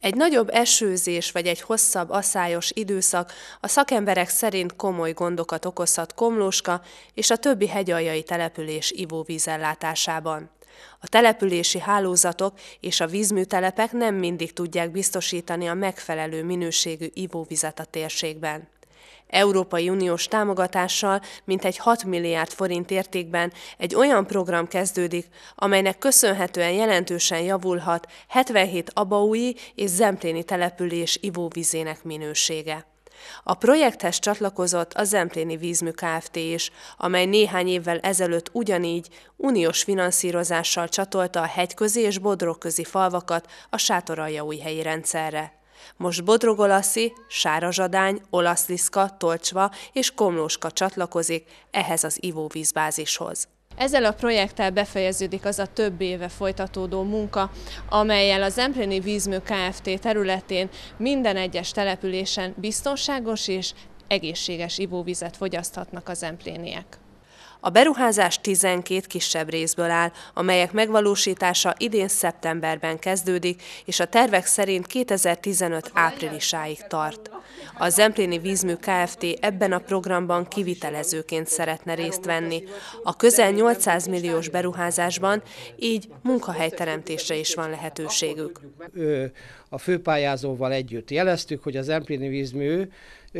Egy nagyobb esőzés vagy egy hosszabb aszályos időszak a szakemberek szerint komoly gondokat okozhat Komlóska és a többi hegyaljai település ivóvízellátásában. A települési hálózatok és a vízműtelepek nem mindig tudják biztosítani a megfelelő minőségű ivóvizet a térségben. Európai Uniós támogatással mintegy 6 milliárd forint értékben egy olyan program kezdődik, amelynek köszönhetően jelentősen javulhat 77 abaúi és zempléni település ivóvizének minősége. A projekthez csatlakozott a Zempléni Vízmű Kft. is, amely néhány évvel ezelőtt ugyanígy uniós finanszírozással csatolta a hegyközi és bodrogközi falvakat a sátoraljaújhelyi rendszerre. Most bodrogolaszi, sárazsadány, olaszliszka, tolcsva és komlóska csatlakozik ehhez az ivóvízbázishoz. Ezzel a projekttel befejeződik az a több éve folytatódó munka, amelyel az Empréni Vízmű Kft. területén minden egyes településen biztonságos és egészséges ivóvizet fogyaszthatnak az empléniek. A beruházás 12 kisebb részből áll, amelyek megvalósítása idén szeptemberben kezdődik, és a tervek szerint 2015 áprilisáig tart. A Zempléni Vízmű Kft. ebben a programban kivitelezőként szeretne részt venni. A közel 800 milliós beruházásban így munkahelyteremtésre is van lehetőségük. A főpályázóval együtt jeleztük, hogy az Zempléni Vízmű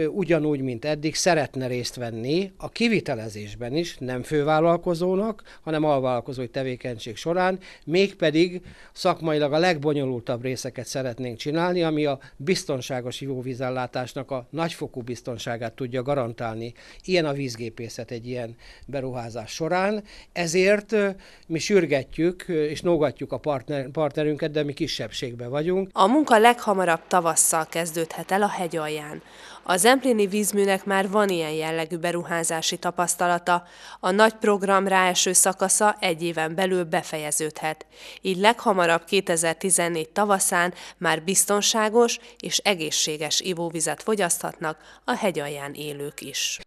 ugyanúgy, mint eddig, szeretne részt venni a kivitelezésben is, nem fővállalkozónak, hanem alvállalkozói tevékenység során, mégpedig szakmailag a legbonyolultabb részeket szeretnénk csinálni, ami a biztonságos ivóvízellátásnak a nagyfokú biztonságát tudja garantálni. Ilyen a vízgépészet egy ilyen beruházás során, ezért mi sürgetjük és nógatjuk a partner, partnerünket, de mi kisebbségben vagyunk. A munka leghamarabb tavasszal kezdődhet el a hegyalján. A Zempléni vízműnek már van ilyen jellegű beruházási tapasztalata. A nagy program ráeső szakasza egy éven belül befejeződhet. Így leghamarabb 2014 tavaszán már biztonságos és egészséges ivóvizet fogyaszthatnak a hegyalján élők is.